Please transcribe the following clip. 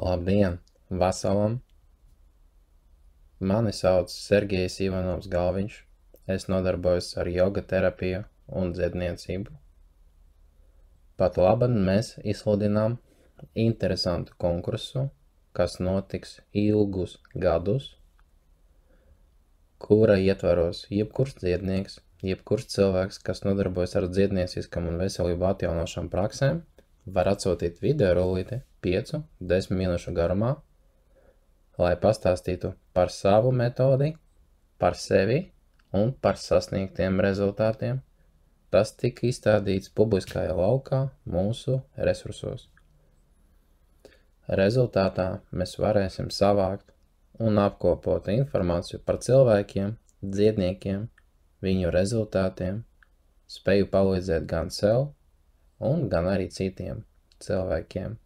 Labdien, vasalam! Mani sauc Sergejs Ivanovs Galviņš, es nodarbojos ar joga terapiju un dziedniecību. Pat labam mēs izsludinām interesantu konkursu, kas notiks ilgus gadus, kura ietvaros jebkurš dziednieks, jebkurš cilvēks, kas nodarbojas ar dziednieciskam un veselību atjaunošanu praksēm, var atsūtīt video rullīti 5, 10 minūšu garumā, lai pastāstītu par savu metodi, par sevi un par sasniegtiem rezultātiem. Tas tika izstādīts publiskajā laukā mūsu resursos. Rezultātā mēs varēsim savākt un apkopot informāciju par cilvēkiem, dziedniekiem, viņu rezultātiem, spēju palīdzēt gan sev, un gan arī citiem cilvēkiem.